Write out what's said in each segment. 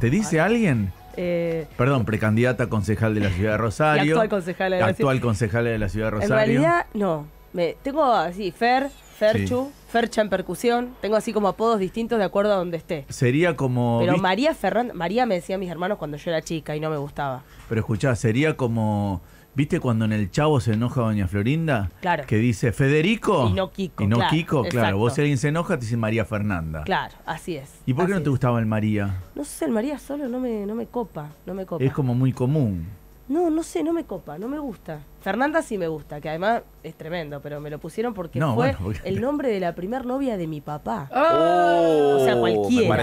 ¿Te dice alguien? Eh, Perdón, precandidata concejal de la ciudad de Rosario. actual concejal de la, de la ciudad de Rosario. En realidad, no. Me, tengo así, Fer, Ferchu, Fercha en percusión. Tengo así como apodos distintos de acuerdo a donde esté. Sería como. Pero María Fernanda. María me decía a mis hermanos cuando yo era chica y no me gustaba. Pero escuchá, sería como ¿Viste cuando en el Chavo se enoja Doña Florinda? Claro. Que dice Federico. Y no Kiko. Y no Kiko, claro. Vos si alguien se enoja, te dice María Fernanda. Claro, así es. ¿Y por qué no te gustaba el María? No sé, el María solo no me, no me copa, no me copa. Es como muy común. No, no sé, no me copa, no me gusta. Fernanda sí me gusta, que además es tremendo, pero me lo pusieron porque fue el nombre de la primer novia de mi papá. Ah. o sea, cualquiera.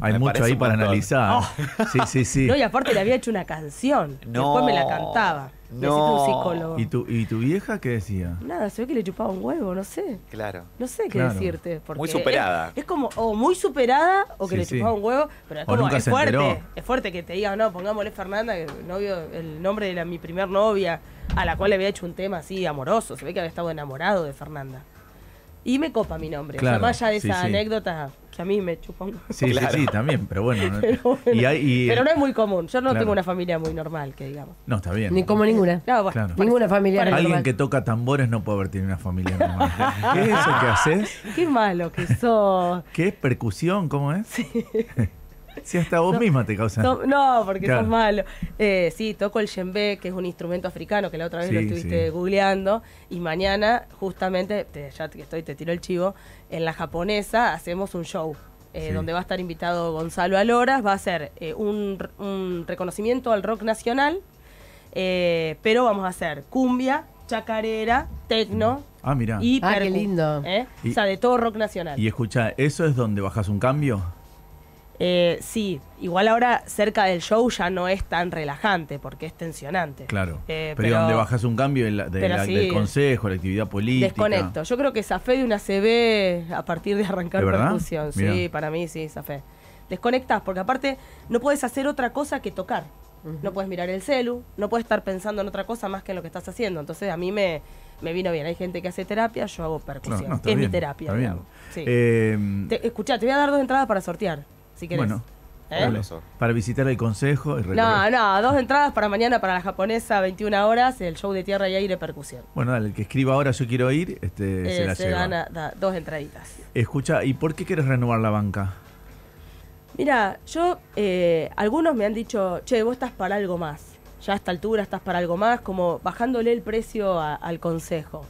hay, hay mucho ahí para analizar. Sí, sí, sí. No, y aparte le había hecho una canción. Después me la cantaba. No. ¿Y tu, ¿Y tu vieja qué decía? Nada, se ve que le chupaba un huevo, no sé. Claro. No sé qué decirte. Muy superada. Es, como, o muy superada, o que le chupaba un huevo, pero es fuerte. Es fuerte que te diga no, pongámosle Fernanda, el, nombre de mi primer novia, a la cual le había hecho un tema así amoroso. Se ve que había estado enamorado de Fernanda. Y me copa mi nombre. O sea, más allá de esa anécdota, a mí me chupan. Sí, sí, sí, también, pero bueno. pero, no es muy común. Yo no tengo una familia muy normal, que digamos. No, está bien. Ni como eh, ninguna. Ninguna familia Alguien que toca tambores no puede haber tenido una familia normal. ¿Qué es eso que haces? Qué malo que sos. ¿Qué es percusión? ¿Cómo es? Sí. Si hasta vos misma te causas... no, porque sos malo. Eh, sí, toco el yembe, que es un instrumento africano, que la otra vez lo estuviste googleando. Y mañana, justamente, ya que estoy, te tiro el chivo, en la japonesa hacemos un show. Eh, donde va a estar invitado Gonzalo Aloras, va a ser eh, un, reconocimiento al rock nacional, pero vamos a hacer cumbia, chacarera, tecno. Mm. Ah, ah, qué lindo. o sea, de todo rock nacional. Y escucha, ¿eso es donde bajas un cambio? Eh, sí, igual ahora cerca del show ya no es tan relajante porque es tensionante. Claro. Eh, pero, donde bajas un cambio del consejo, la actividad política. Desconecto. Yo creo que esa fe de una CB a partir de arrancar percusión. Sí, para mí sí, esa fe desconectas porque aparte no puedes hacer otra cosa que tocar. No puedes mirar el celu, no puedes estar pensando en otra cosa más que en lo que estás haciendo. Entonces a mí me, me vino bien. Hay gente que hace terapia, yo hago percusión. es mi terapia. Está eh, escuchá, te voy a dar dos entradas para sortear. Bueno. ¿Eh? Para visitar el consejo y No, no, dos entradas para mañana para la japonesa, 21 horas, el show de tierra y aire percusión. Bueno, el que escriba ahora yo quiero ir, este, eh, se la se lleva. dos entraditas. Escucha, ¿y por qué quieres renovar la banca? Mira, yo, eh, algunos me han dicho, che, vos estás para algo más. Ya a esta altura estás para algo más, como bajándole el precio al consejo.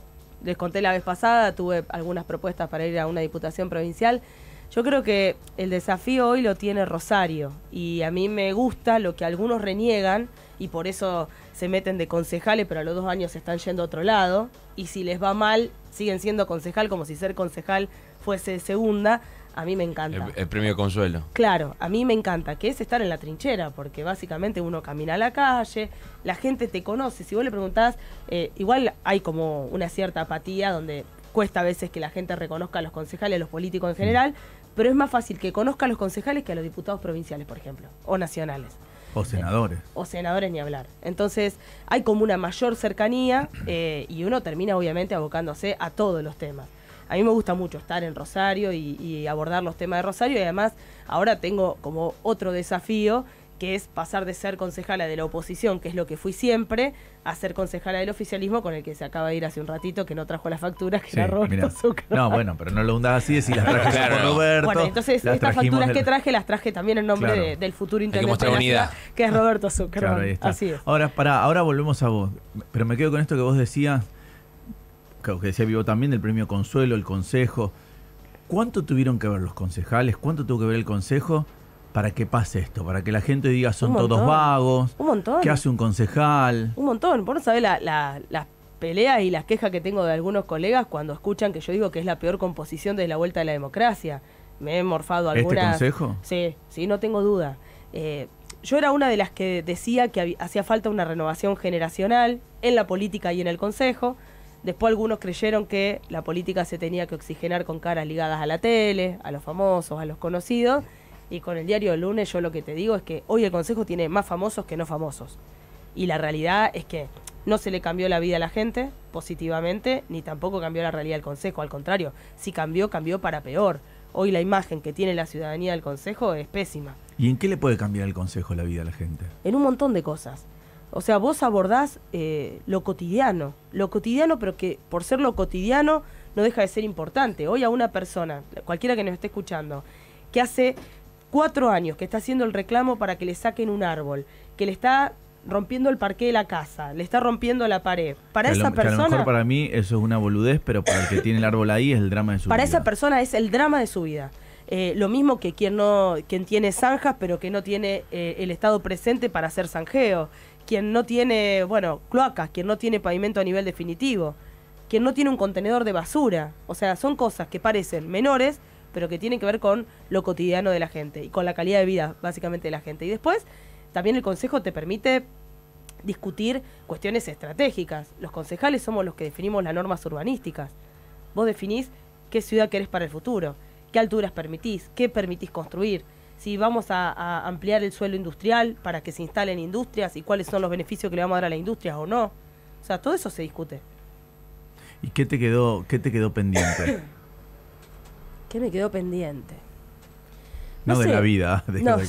Les conté la vez pasada, tuve algunas propuestas para ir a una diputación provincial yo creo que el desafío hoy lo tiene Rosario y a mí me gusta lo que algunos reniegan y por eso se meten de concejales, pero a los dos años se están yendo a otro lado y si les va mal siguen siendo concejal como si ser concejal fuese segunda. A mí me encanta. El, premio Consuelo. Claro, a mí me encanta, que es estar en la trinchera, porque básicamente uno camina a la calle, la gente te conoce. Si vos le preguntás, eh, igual hay como una cierta apatía donde cuesta a veces que la gente reconozca a los concejales, a los políticos en general, pero es más fácil que conozca a los concejales que a los diputados provinciales, por ejemplo, o nacionales. O senadores. Eh, o senadores ni hablar. Entonces hay como una mayor cercanía eh, y uno termina obviamente abocándose a todos los temas. A mí me gusta mucho estar en Rosario y, y abordar los temas de Rosario y además ahora tengo como otro desafío que es pasar de ser concejala de la oposición, que es lo que fui siempre, a ser concejala del oficialismo, con el que se acaba de ir hace un ratito, que no trajo las facturas, que era Roberto No, bueno, pero no lo hundas así, si las traje Roberto. Bueno, entonces estas facturas que traje las traje también en nombre del futuro intendente de que es Roberto Zucker. es. para, ahora volvemos a vos, pero me quedo con esto que vos decías, que decía Vivo también, del premio Consuelo, el Consejo. ¿Cuánto tuvieron que ver los concejales? ¿Cuánto tuvo que ver el Consejo? para que pase esto, para que la gente diga son todos vagos, un ¿Qué hace un concejal? Un montón, por no saber las peleas y las quejas que tengo de algunos colegas cuando escuchan que yo digo que es la peor composición desde la vuelta de la democracia. Me he morfado ¿Este algunas. ¿Este consejo? Sí, sí, no tengo duda. Eh, yo era una de las que decía que hacía falta una renovación generacional en la política y en el consejo. Después algunos creyeron que la política se tenía que oxigenar con caras ligadas a la tele, a los famosos, a los conocidos. Y con el diario del lunes yo lo que te digo es que hoy el Consejo tiene más famosos que no famosos. Y la realidad es que no se le cambió la vida a la gente positivamente, ni tampoco cambió la realidad del Consejo. Al contrario, si cambió, cambió para peor. Hoy la imagen que tiene la ciudadanía del Consejo es pésima. ¿Y en qué le puede cambiar el Consejo la vida a la gente? En un montón de cosas. O sea, vos abordás eh, lo cotidiano, lo cotidiano, pero que por ser lo cotidiano no deja de ser importante. Hoy a una persona, cualquiera que nos esté escuchando, que hace cuatro años que está haciendo el reclamo para que le saquen un árbol, que le está rompiendo el parque de la casa, le está rompiendo la pared. Para esa persona. a lo mejor para mí eso es una boludez, pero para el que tiene el árbol ahí es el drama de su vida. Para esa persona es el drama de su vida. Eh, lo mismo que quien, no, quien tiene zanjas, pero que no tiene eh, el estado presente para hacer zanjeo. Quien no tiene, bueno, cloacas, quien no tiene pavimento a nivel definitivo. Quien no tiene un contenedor de basura. O sea, son cosas que parecen menores, pero que tiene que ver con lo cotidiano de la gente y con la calidad de vida, básicamente, de la gente. Y después, también el Consejo te permite discutir cuestiones estratégicas. Los concejales somos los que definimos las normas urbanísticas. Vos definís qué ciudad querés para el futuro, qué alturas permitís, qué permitís construir, si vamos a, ampliar el suelo industrial para que se instalen industrias y cuáles son los beneficios que le vamos a dar a la industria o no. O sea, todo eso se discute. ¿Y qué te quedó, qué te quedó pendiente? ¿Qué me quedó pendiente? No, de la vida. De, no, de,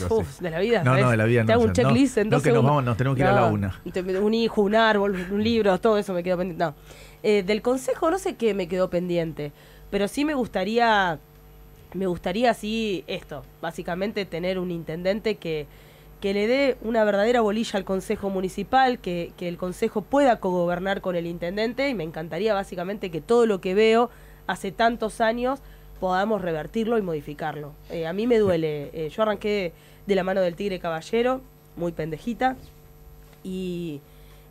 la vida. No, no, de la vida. Te no, hago un checklist, que nos tenemos que ir a la una. Un hijo, un árbol, un libro, todo eso me quedó pendiente. No. Eh, del consejo no sé qué me quedó pendiente, pero sí me gustaría, me gustaría así esto, básicamente tener un intendente que, que le dé una verdadera bolilla al Consejo Municipal, que, que el Consejo pueda cogobernar con el intendente y me encantaría básicamente que todo lo que veo hace tantos años podamos revertirlo y modificarlo. Eh, a mí me duele. Eh, yo arranqué de la mano del Tigre Caballero, muy pendejita, y,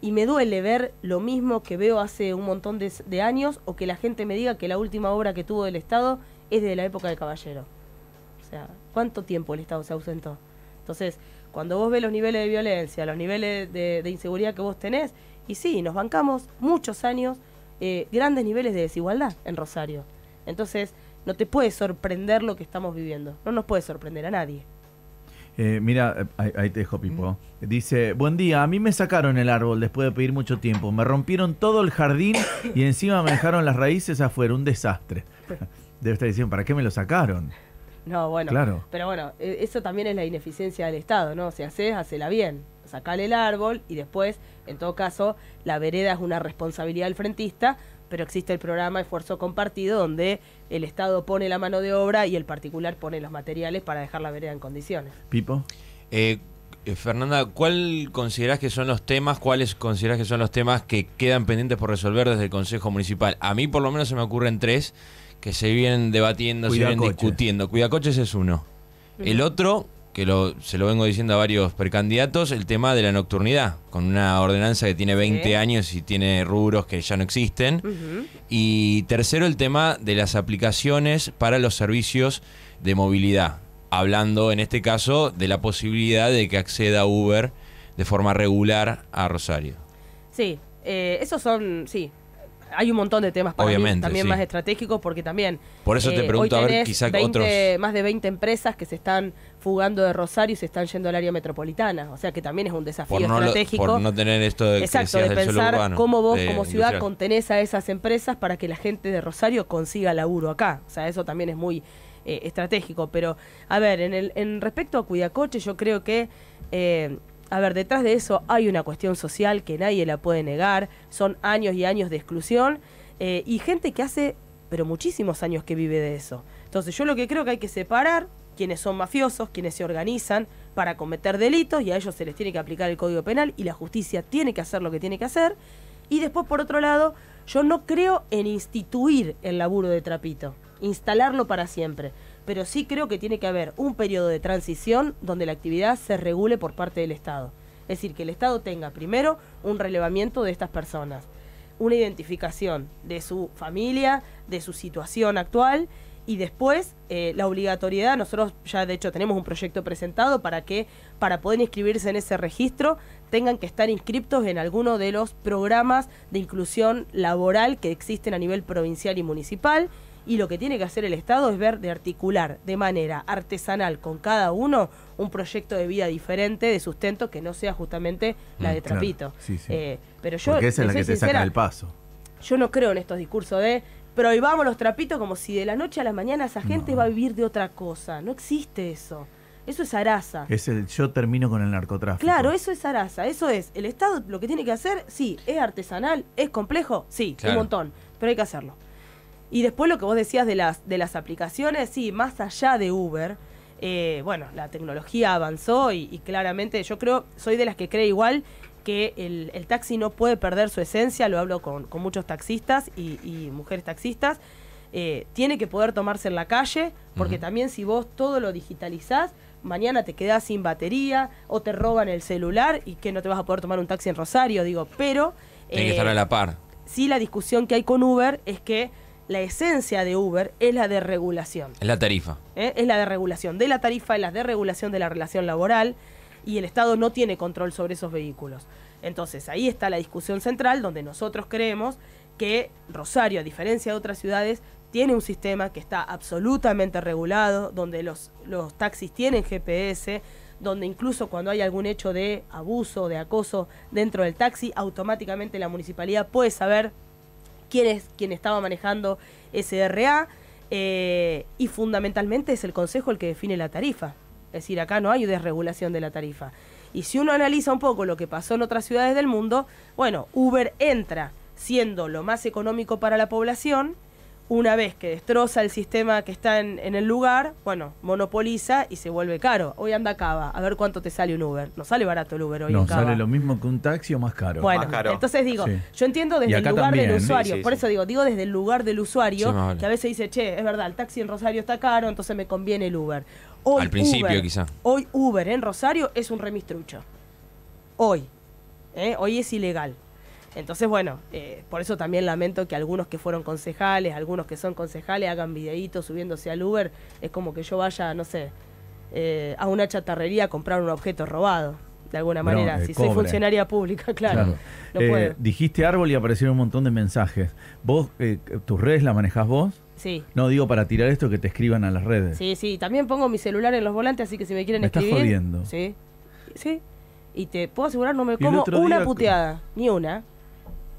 y me duele ver lo mismo que veo hace un montón de, años o que la gente me diga que la última obra que tuvo el Estado es de la época del Caballero. O sea, ¿cuánto tiempo el Estado se ausentó? Entonces, cuando vos ves los niveles de violencia, los niveles de, inseguridad que vos tenés, y sí, nos bancamos muchos años, eh, grandes niveles de desigualdad en Rosario. Entonces, no te puede sorprender lo que estamos viviendo. No nos puede sorprender a nadie. Eh, mira, eh, ahí, te dejo Pipo. Dice, buen día, a mí me sacaron el árbol después de pedir mucho tiempo. Me rompieron todo el jardín y encima me dejaron las raíces afuera. Un desastre. Debe estar diciendo, ¿para qué me lo sacaron? No, bueno. Claro. Pero bueno, e, eso también es la ineficiencia del Estado, ¿no? Si haces, hacela bien. Sacale el árbol y después, en todo caso, la vereda es una responsabilidad del frentista pero existe el programa Esfuerzo Compartido, donde el Estado pone la mano de obra y el particular pone los materiales para dejar la vereda en condiciones. Pipo. Eh, eh, Fernanda, ¿cuál que son los temas, cuáles consideras que son los temas que quedan pendientes por resolver desde el Consejo Municipal? A mí por lo menos se me ocurren tres que se vienen debatiendo, se vienen discutiendo. Cuidacoches es uno. El otro, que se lo vengo diciendo a varios precandidatos, el tema de la nocturnidad, con una ordenanza que tiene 20 años y tiene rubros que ya no existen. Y tercero, el tema de las aplicaciones para los servicios de movilidad, hablando en este caso de la posibilidad de que acceda Uber de forma regular a Rosario. Sí, eh, esos son, sí, hay un montón de temas también más estratégicos porque también... Por eso te eh, pregunto, a ver, otros... Más de 20 empresas que se están fugando de Rosario y se están yendo al área metropolitana. O sea que también es un desafío estratégico. por no tener esto de, Exacto, de pensar cómo vos como ciudad contenés a esas empresas para que la gente de Rosario consiga laburo acá. O sea, eso también es muy... Eh, estratégico, pero a ver, en, el, en respecto a Cuidacoche, yo creo que eh, a ver, detrás de eso hay una cuestión social que nadie la puede negar, son años y años de exclusión eh, y gente que hace, pero muchísimos años que vive de eso. Entonces yo lo que creo que hay que separar quienes son mafiosos, quienes se organizan para cometer delitos y a ellos se les tiene que aplicar el Código Penal y la justicia tiene que hacer lo que tiene que hacer. Y después, por otro lado, yo no creo en instituir el laburo de trapito, instalarlo para siempre pero sí creo que tiene que haber un periodo de transición donde la actividad se regule por parte del Estado. Es decir, que el Estado tenga primero un relevamiento de estas personas, una identificación de su familia, de su situación actual y después eh, la obligatoriedad, nosotros ya de hecho tenemos un proyecto presentado para que para poder inscribirse en ese registro tengan que estar inscriptos en alguno de los programas de inclusión laboral que existen a nivel provincial y municipal y lo que tiene que hacer el Estado es ver de articular de manera artesanal con cada uno un proyecto de vida diferente, de sustento, que no sea justamente la mm, de Trapito. Eh, pero yo, Porque es la que te saca el paso. Yo no creo en estos discursos de prohibamos los trapitos como si de la noche a la mañana esa gente va a vivir de otra cosa. No existe eso. Eso es arasa Es yo termino con el narcotráfico. Claro, eso es arasa, Eso es. El Estado lo que tiene que hacer, sí, es artesanal, es complejo, sí, un montón, pero hay que hacerlo. Y después lo que vos decías de las, de las aplicaciones, sí, más allá de Uber, eh, bueno, la tecnología avanzó y, claramente yo creo, soy de las que cree igual que el, taxi no puede perder su esencia, lo hablo con, muchos taxistas y, mujeres taxistas, eh, tiene que poder tomarse en la calle, porque también si vos todo lo digitalizás, mañana te quedás sin batería o te roban el celular y que no te vas a poder tomar un taxi en Rosario, digo, pero... tiene que eh, estar a la par. Sí, la discusión que hay con Uber es que la esencia de Uber es la de regulación. Es la tarifa. ¿Eh? Es la de regulación de la tarifa, es la de regulación de la relación laboral y el Estado no tiene control sobre esos vehículos. Entonces ahí está la discusión central donde nosotros creemos que Rosario, a diferencia de otras ciudades, tiene un sistema que está absolutamente regulado, donde los, los taxis tienen GPS, donde incluso cuando hay algún hecho de abuso, de acoso dentro del taxi, automáticamente la municipalidad puede saber quién quien estaba manejando SRA eh, y fundamentalmente es el Consejo el que define la tarifa. Es decir, acá no hay desregulación de la tarifa. Y si uno analiza un poco lo que pasó en otras ciudades del mundo, bueno, Uber entra siendo lo más económico para la población, una vez que destroza el sistema que está en, el lugar, bueno, monopoliza y se vuelve caro. Hoy anda Cava, a ver cuánto te sale un Uber. No sale barato el Uber hoy no, en Cava. sale lo mismo que un taxi o más caro. Bueno, entonces digo, yo entiendo desde el lugar del ¿eh? usuario, por eso digo, digo desde el lugar del usuario, que a veces dice, che, es verdad, el taxi en Rosario está caro, entonces me conviene el Uber. Al principio Uber, Hoy Uber en Rosario es un remistrucho. Hoy. ¿eh? Hoy es ilegal. Entonces, bueno, eh, por eso también lamento que algunos que fueron concejales, algunos que son concejales, hagan videitos subiéndose al Uber. Es como que yo vaya, no sé, eh, a una chatarrería a comprar un objeto robado. De alguna manera, si soy funcionaria pública, claro. No eh, dijiste árbol y aparecieron un montón de mensajes. ¿Vos, eh, tus redes las manejas vos? Sí. No digo para tirar esto que te escriban a las redes. Sí, sí. También pongo mi celular en los volantes, así que si me quieren me escribir. Estás jodiendo. Sí. Sí. Y te puedo asegurar, no me como una puteada. Ni una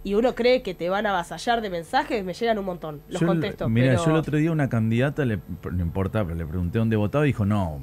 y uno cree que te van a avasallar de mensajes, me llegan un montón. Los yo contesto. Mira, yo el otro día una candidata, le, no importa, pero le pregunté dónde votaba y dijo, no,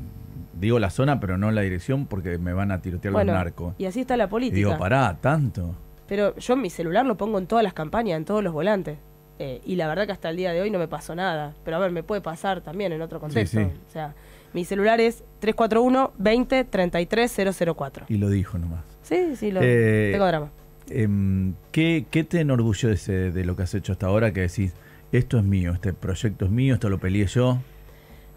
digo la zona, pero no la dirección porque me van a tirotear bueno, los Y así está la política. digo, pará, tanto. Pero yo mi celular lo pongo en todas las campañas, en todos los volantes. Eh, y la verdad que hasta el día de hoy no me pasó nada. Pero a ver, me puede pasar también en otro contexto. O sea, mi celular es 341 20 33 004. Y lo dijo nomás. Sí, sí, lo dijo. Eh, tengo drama. Em, ¿qué, te enorgullece de lo que has hecho hasta ahora que decís, esto es mío, este proyecto es mío, esto lo peleé yo?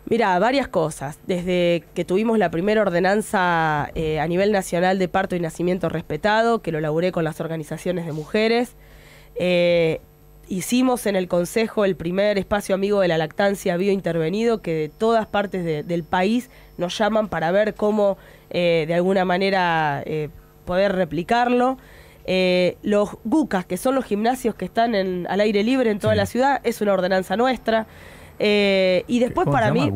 Mira, varias cosas. Desde que tuvimos la primera ordenanza eh, a nivel nacional de parto y nacimiento respetado, que lo laburé con las organizaciones de mujeres, eh, hicimos en el Consejo el primer espacio amigo de la lactancia biointervenido, que de todas partes del país nos llaman para ver cómo eh, de alguna manera poder replicarlo. Eh, los GUCAS, que son los gimnasios que están al aire libre en toda la ciudad, es una ordenanza nuestra. Eh, y después para mí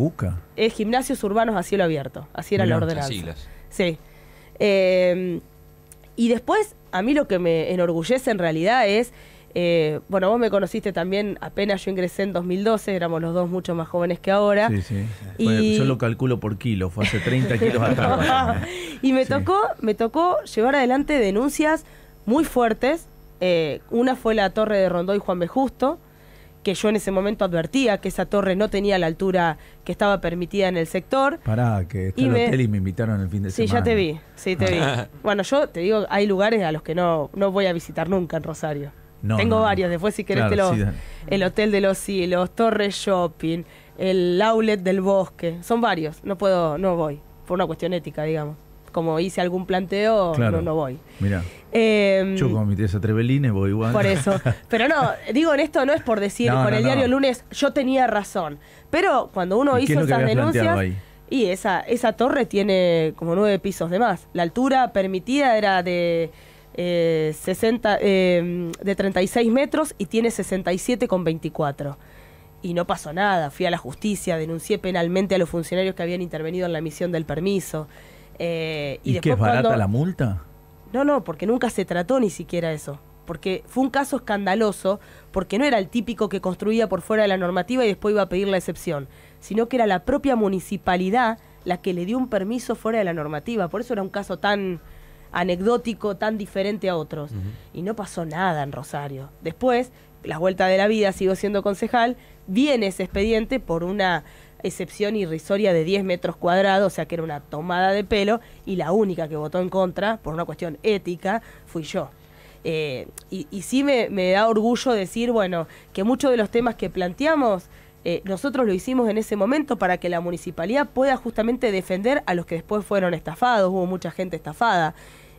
es gimnasios urbanos a cielo abierto. Así era la ordenanza. Sí. Eh, y después a mí lo que me enorgullece en realidad es, bueno, vos me conociste también apenas yo ingresé en 2012, éramos los dos mucho más jóvenes que ahora. Sí, sí. yo lo calculo por kilo, fue hace 30 kilos atrás. y me tocó, me tocó llevar adelante denuncias muy fuertes. Eh, una fue la torre de Rondó y Juan B. Justo, que yo en ese momento advertía que esa torre no tenía la altura que estaba permitida en el sector. Pará, que está y el hotel y me invitaron el fin de semana. Sí, ya te vi, sí, te vi. bueno, yo te digo, hay lugares a los que no, no voy a visitar nunca en Rosario. Tengo varios, después si querés te el Hotel de los Silos, Torre Shopping, el Outlet del Bosque, son varios, no puedo, no voy, por una cuestión ética, digamos como hice algún planteo, no, no, voy. Mira. Em, yo con mi tía voy igual. Por eso. Pero no, digo en esto no es por decir, con el diario lunes yo tenía razón. Pero cuando uno hizo esas denuncias. Y esa, esa torre tiene como nueve pisos de más. La altura permitida era de. 60, eh, eh, de 36 metros y tiene 67,24 y no pasó nada. Fui a la justicia, denuncié penalmente a los funcionarios que habían intervenido en la emisión del permiso. Eh, y, es barata la multa? No, no, porque nunca se trató ni siquiera eso. Porque fue un caso escandaloso, porque no era el típico que construía por fuera de la normativa y después iba a pedir la excepción, sino que era la propia municipalidad la que le dio un permiso fuera de la normativa. Por eso era un caso tan anecdótico, tan diferente a otros. Y no pasó nada en Rosario. Después, la vuelta de la vida, sigo siendo concejal, viene ese expediente por una excepción irrisoria de 10 metros cuadrados, o sea que era una tomada de pelo, y la única que votó en contra, por una cuestión ética, fui yo. Eh, y, sí me, da orgullo decir, bueno, que muchos de los temas que planteamos, eh, nosotros lo hicimos en ese momento para que la municipalidad pueda justamente defender a los que después fueron estafados, hubo mucha gente estafada.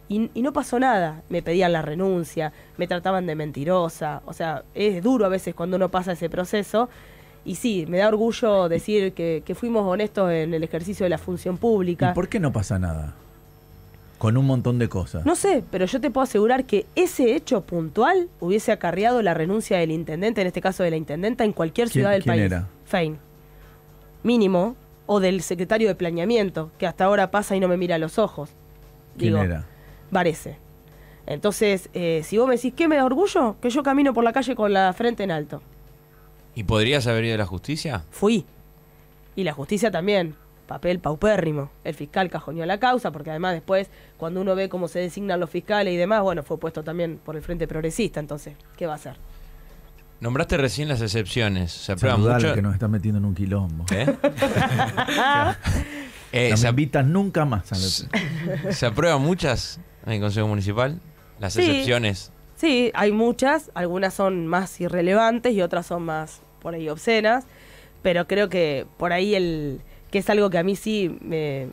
Y, y, no pasó nada. Me pedían la renuncia, me trataban de mentirosa. O sea, es duro a veces cuando uno pasa ese proceso y sí, me da orgullo decir que, fuimos honestos en el ejercicio de la función pública. ¿Y por qué no pasa nada? Con un montón de cosas. No sé, pero yo te puedo asegurar que ese hecho puntual hubiese acarreado la renuncia del intendente, en este caso de la intendenta, en cualquier ciudad del país. Era? Fein. Mínimo. O del secretario de planeamiento, que hasta ahora pasa y no me mira a los ojos. ¿Quién era? Parece. Entonces, eh, si vos me decís, ¿qué me da orgullo? Que yo camino por la calle con la frente en alto. ¿Y podrías haber ido a la justicia? Fui. Y la justicia también. Papel paupérrimo. El fiscal cajoneó la causa, porque además después, cuando uno ve cómo se designan los fiscales y demás, bueno, fue puesto también por el Frente Progresista, entonces, ¿qué va a hacer? Nombraste recién las excepciones. Se aprueba mucho. que nos están metiendo en un quilombo. ¿Eh? Eh, se invitan nunca más. ¿Se aprueban muchas en el Consejo Municipal? Las excepciones. Sí, hay muchas. Algunas son más irrelevantes y otras son más por ahí obscenas, pero creo que por ahí el que es algo que a mí sí me,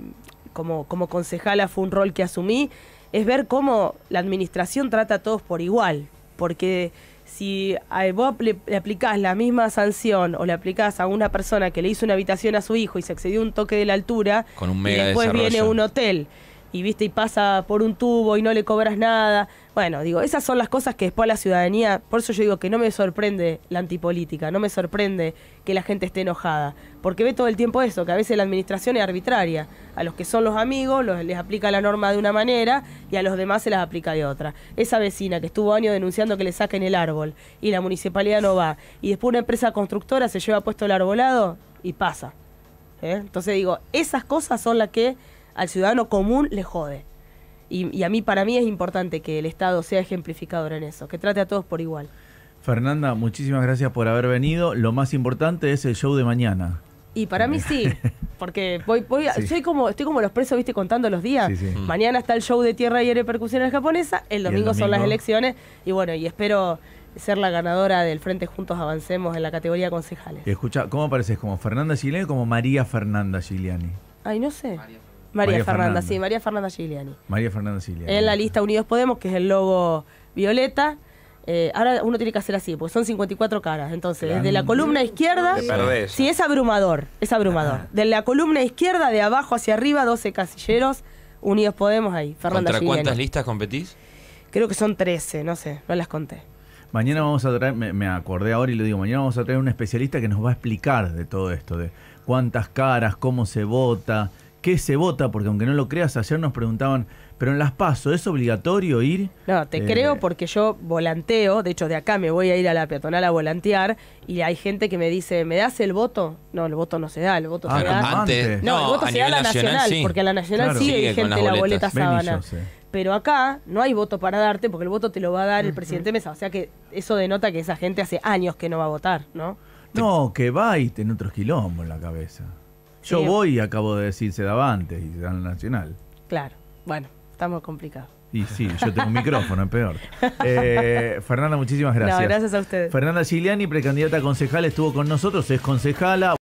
como, como concejala fue un rol que asumí, es ver cómo la administración trata a todos por igual, porque si vos le aplicás la misma sanción o le aplicás a una persona que le hizo una habitación a su hijo y se excedió un toque de la altura, y después viene un hotel y viste y pasa por un tubo y no le cobras nada. Bueno, digo, esas son las cosas que después la ciudadanía, por eso yo digo que no me sorprende la antipolítica, no me sorprende que la gente esté enojada, porque ve todo el tiempo eso, que a veces la administración es arbitraria, a los que son los amigos les aplica la norma de una manera y a los demás se las aplica de otra. Esa vecina que estuvo años denunciando que le saquen el árbol y la municipalidad no va, y después una empresa constructora se lleva puesto el arbolado y pasa. ¿eh? Entonces digo, esas cosas son las que al ciudadano común le jode. Y, a mí, para mí es importante que el Estado sea ejemplificador en eso, que trate a todos por igual. Fernanda, muchísimas gracias por haber venido. Lo más importante es el show de mañana. Y para mí sí, porque como, estoy como los presos, viste, contando los días. Mm. Mañana está el show de Tierra y Aire percusión Japonesa, el domingo, son las elecciones, y bueno, y espero ser la ganadora del Frente Juntos Avancemos en la categoría concejales. Escucha, ¿cómo apareces? ¿Como Fernanda Giuliani o como María Fernanda Giuliani? Ay, no sé. María, Fernanda, sí, María Fernanda Gigliani. María Fernanda Gigliani. En la lista Unidos Podemos, que es el logo violeta. Eh, ahora uno tiene que hacer así, porque son 54 caras. Entonces, desde la columna izquierda. sí, es abrumador. Es abrumador. Ah. De la columna izquierda, de abajo hacia arriba, 12 casilleros. Unidos Podemos ahí. Fernanda ¿Contra cuántas listas competís? Creo que son 13, no sé, no las conté. Mañana vamos a traer, me, acordé ahora y le digo, mañana vamos a traer un especialista que nos va a explicar de todo esto, de cuántas caras, cómo se vota, qué se vota, porque aunque no lo creas, ayer nos preguntaban, pero en las PASO, ¿es obligatorio ir? No, te eh, creo porque yo volanteo, de hecho de acá me voy a ir a la peatonal a volantear y hay gente que me dice, ¿me das el voto? No, el voto no se da, el voto ah, se da. No, el voto se da a la nacional, porque a la nacional sí hay gente la boleta sábana. Pero acá no hay voto para darte porque el voto te lo va a dar el presidente Mesa. O sea que eso denota que esa gente hace años que no va a votar, ¿no? No, que va y tiene otros quilombos en la cabeza. Yo voy, acabo de decir, se daba antes y se da en Nacional. Claro, bueno, estamos complicados. Y sí, yo tengo micrófono, es peor. Eh, Fernanda, muchísimas gracias. No, gracias a ustedes. Fernanda Giuliani, precandidata a concejal, estuvo con nosotros, es concejala.